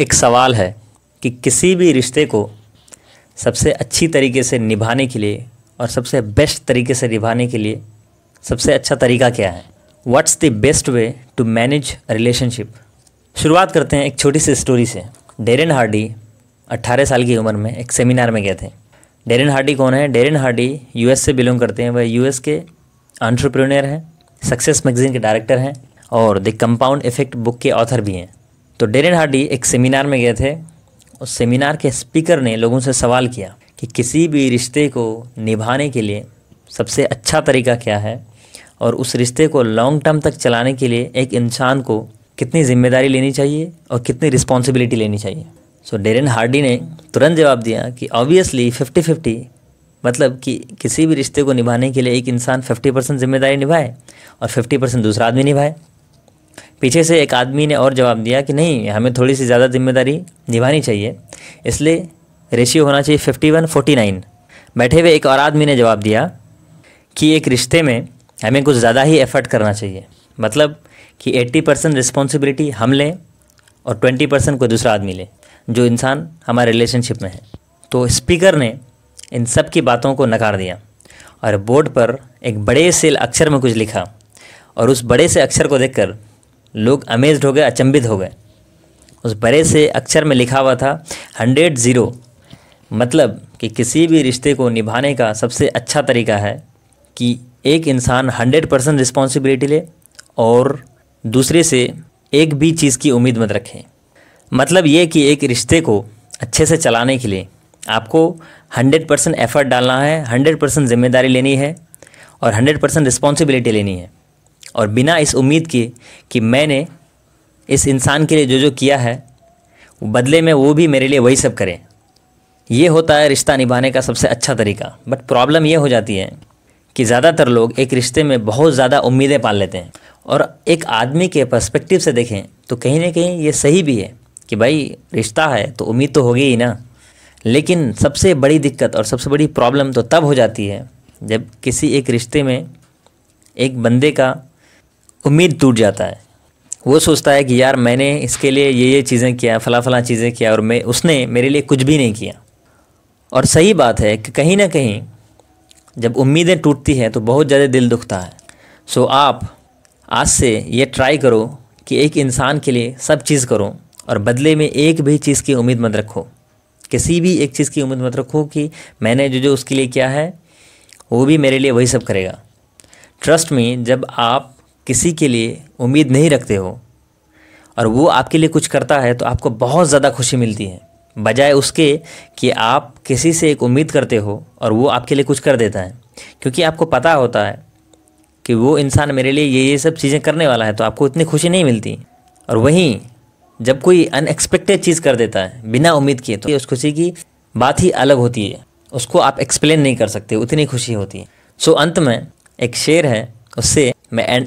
एक सवाल है कि किसी भी रिश्ते को सबसे अच्छी तरीके से निभाने के लिए और सबसे बेस्ट तरीके से निभाने के लिए सबसे अच्छा तरीका क्या है what's the best way to manage relationship शुरुआत करते हैं एक छोटी सी स्टोरी से डेरिन हार्डी 18 साल की उम्र में एक सेमिनार में गए थे डेरिन हार्डी कौन है डेरिन हार्डी यूएस से बिलोंग करते हैं वह यूएस के आंट्रप्रनर हैं सक्सेस मैगजीन के डायरेक्टर हैं और द कंपाउंड इफेक्ट बुक के ऑथर भी हैं तो डेरिन हार्डी एक सेमिनार में गए थे उस सेमिनार के स्पीकर ने लोगों से सवाल किया कि किसी भी रिश्ते को निभाने के लिए सबसे अच्छा तरीका क्या है और उस रिश्ते को लॉन्ग टर्म तक चलाने के लिए एक इंसान को कितनी जिम्मेदारी लेनी चाहिए और कितनी रिस्पॉन्सिबिलिटी लेनी चाहिए सो डेरन हार्डी ने तुरंत जवाब दिया कि ऑब्वियसली फिफ्टी फिफ्टी मतलब कि किसी भी रिश्ते को निभाने के लिए एक इंसान फिफ्टी परसेंट जिम्मेदारी निभाए और फिफ्टी परसेंट दूसरा आदमी निभाए पीछे से एक आदमी ने और जवाब दिया कि नहीं हमें थोड़ी सी ज़्यादा जिम्मेदारी निभानी चाहिए इसलिए रेशियो होना चाहिए फिफ्टी वन फोर्टी नाइन बैठे हुए एक और आदमी ने जवाब दिया कि एक रिश्ते में हमें कुछ ज़्यादा ही एफर्ट करना चाहिए मतलब कि एट्टी परसेंट रिस्पॉन्सिबिलिटी हम लें और ट्वेंटी परसेंट कोई दूसरा आदमी ले जो इंसान हमारे रिलेशनशिप में है तो स्पीकर ने इन सब की बातों को नकार दिया और बोर्ड पर एक बड़े से अक्षर में कुछ लिखा और उस बड़े से अक्षर को देखकर लोग अमेज्ड हो गए अचंभित हो गए उस बड़े से अक्षर में लिखा हुआ था हंड्रेड ज़ीरो मतलब कि किसी भी रिश्ते को निभाने का सबसे अच्छा तरीका है कि एक इंसान हंड्रेड परसेंट रिस्पॉन्सिबिलिटी ले और दूसरे से एक भी चीज़ की उम्मीद मत रखें मतलब ये कि एक रिश्ते को अच्छे से चलाने के लिए आपको हंड्रेड परसेंट एफ़र्ट डालना है हंड्रेड परसेंट जिम्मेदारी लेनी है और हंड्रेड परसेंट रिस्पॉन्सिबिलिटी लेनी है और बिना इस उम्मीद के कि मैंने इस इंसान के लिए जो जो किया है बदले में वो भी मेरे लिए वही सब करें ये होता है रिश्ता निभाने का सबसे अच्छा तरीका बट प्रॉब्लम ये हो जाती है कि ज़्यादातर लोग एक रिश्ते में बहुत ज़्यादा उम्मीदें पाल लेते हैं और एक आदमी के पर्सपेक्टिव से देखें तो कहीं ना कहीं ये सही भी है कि भाई रिश्ता है तो उम्मीद तो होगी ही ना लेकिन सबसे बड़ी दिक्कत और सबसे बड़ी प्रॉब्लम तो तब हो जाती है जब किसी एक रिश्ते में एक बंदे का उम्मीद टूट जाता है वो सोचता है कि यार मैंने इसके लिए ये ये चीज़ें किया फ़ला फ़ला चीज़ें किया और मैं उसने मेरे लिए कुछ भी नहीं किया और सही बात है कि कहीं ना कहीं जब उम्मीदें टूटती हैं तो बहुत ज़्यादा दिल दुखता है सो आप आज से ये ट्राई करो कि एक इंसान के लिए सब चीज़ करो और बदले में एक भी चीज़ की उम्मीद मत रखो किसी भी एक चीज़ की उम्मीद मत रखो कि मैंने जो जो उसके लिए किया है वो भी मेरे लिए वही सब करेगा ट्रस्ट में जब आप किसी के लिए उम्मीद नहीं रखते हो और वो आपके लिए कुछ करता है तो आपको बहुत ज़्यादा खुशी मिलती है बजाय उसके कि आप किसी से एक उम्मीद करते हो और वो आपके लिए कुछ कर देता है क्योंकि आपको पता होता है कि वो इंसान मेरे लिए ये ये सब चीज़ें करने वाला है तो आपको इतनी खुशी नहीं मिलती और वहीं जब कोई अनएक्सपेक्टेड चीज़ कर देता है बिना उम्मीद किए तो उस खुशी की बात ही अलग होती है उसको आप एक्सप्लेन नहीं कर सकते उतनी खुशी होती है सो अंत में एक शेर है उससे मैं एंड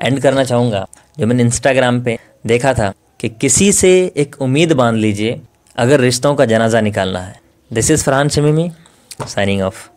एंड करना चाहूँगा जो मैंने इंस्टाग्राम पे देखा था कि किसी से एक उम्मीद बांध लीजिए अगर रिश्तों का जनाजा निकालना है this is Farhan Shamimi signing of